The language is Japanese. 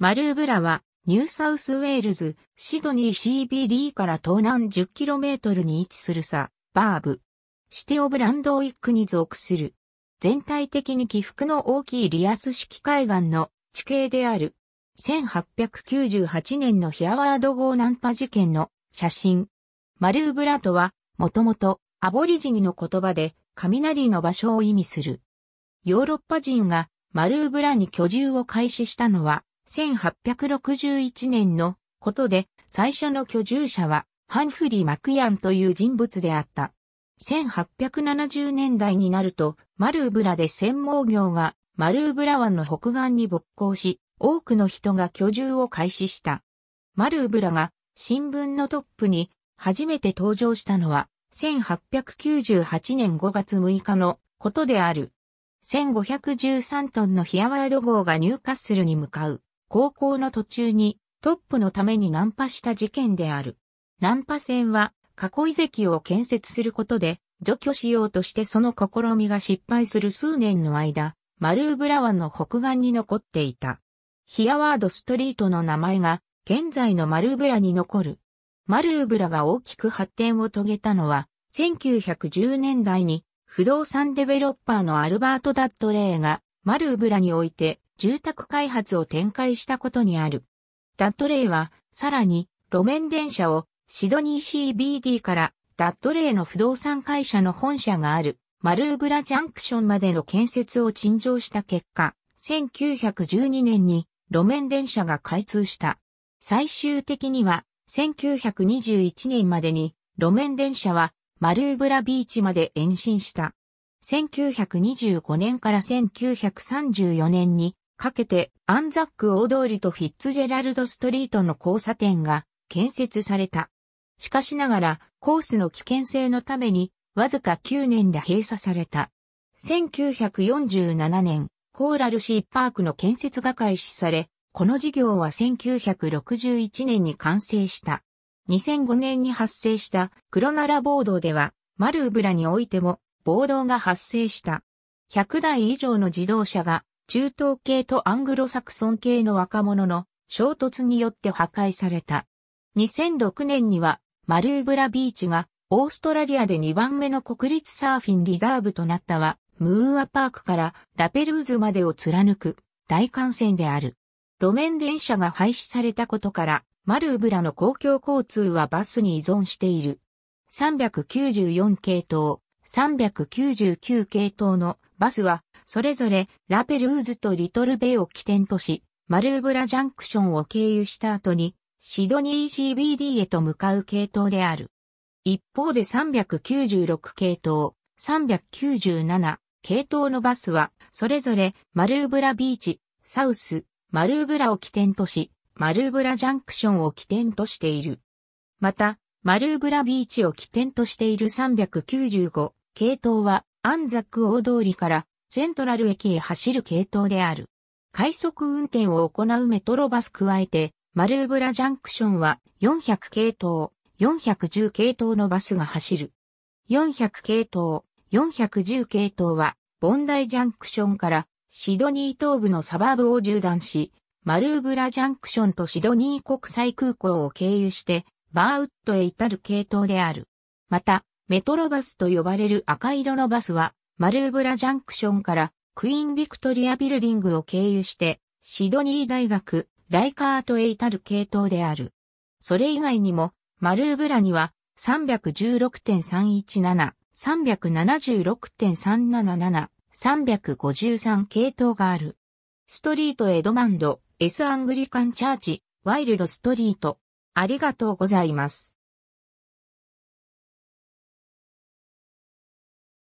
マルーブラは、ニューサウスウェールズ、シドニー CBD から東南 10km に位置するサ、バーブ。シテオブランドウィックに属する。全体的に起伏の大きいリアス式海岸の地形である。1898年のヒアワード号ナンパ事件の写真。マルーブラとは、もともとアボリジニの言葉で、雷の場所を意味する。ヨーロッパ人がマルーブラに居住を開始したのは、1861年のことで、最初の居住者は、ハンフリー・マクヤンという人物であった。1870年代になると、マルーブラで専門業が、マルーブラ湾の北岸に勃興し、多くの人が居住を開始した。マルーブラが新聞のトップに初めて登場したのは1898年5月6日のことである。1513トンのヒアワード号がニューカッスルに向かう。高校の途中にトップのためにナンパした事件である。ナンパ船は囲い跡を建設することで除去しようとしてその試みが失敗する数年の間、マルーブラ湾の北岸に残っていた。ヒアワードストリートの名前が現在のマルーブラに残る。マルーブラが大きく発展を遂げたのは1910年代に不動産デベロッパーのアルバート・ダッドレーがマルーブラにおいて住宅開発を展開したことにある。ダットレイは、さらに、路面電車をシドニー CBD からダットレイの不動産会社の本社があるマルーブラジャンクションまでの建設を陳情した結果、1912年に路面電車が開通した。最終的には1921年までに路面電車はマルーブラビーチまで延伸した。1925年から1934年にかけてアンザック大通りとフィッツジェラルドストリートの交差点が建設された。しかしながらコースの危険性のためにわずか9年で閉鎖された。1947年、コーラルシーパークの建設が開始され、この事業は1961年に完成した。2005年に発生した黒奈良暴動では、マルーブラにおいても暴動が発生した。100台以上の自動車が中東系とアングロサクソン系の若者の衝突によって破壊された。2006年にはマルーブラビーチがオーストラリアで2番目の国立サーフィンリザーブとなったは、ムーアパークからラペルーズまでを貫く大幹線である。路面電車が廃止されたことから、マルーブラの公共交通はバスに依存している。394系統、399系統のバスは、それぞれ、ラペルーズとリトルベイを起点とし、マルーブラジャンクションを経由した後に、シドニー CBD へと向かう系統である。一方で396系統、397系統のバスは、それぞれ、マルーブラビーチ、サウス、マルーブラを起点とし、マルーブラジャンクションを起点としている。また、マルーブラビーチを起点としている395系統は、アンザック大通りからセントラル駅へ走る系統である。快速運転を行うメトロバス加えて、マルーブラジャンクションは400系統、410系統のバスが走る。400系統、410系統は、ボンダイジャンクションからシドニー東部のサバーブを縦断し、マルーブラジャンクションとシドニー国際空港を経由して、バーウッドへ至る系統である。また、メトロバスと呼ばれる赤色のバスは、マルーブラジャンクションからクイーンビクトリアビルディングを経由して、シドニー大学、ライカートへ至る系統である。それ以外にも、マルーブラには316.317、376.377、353系統がある。ストリートエドマンド、エスアングリカンチャーチ、ワイルドストリート。ありがとうございます。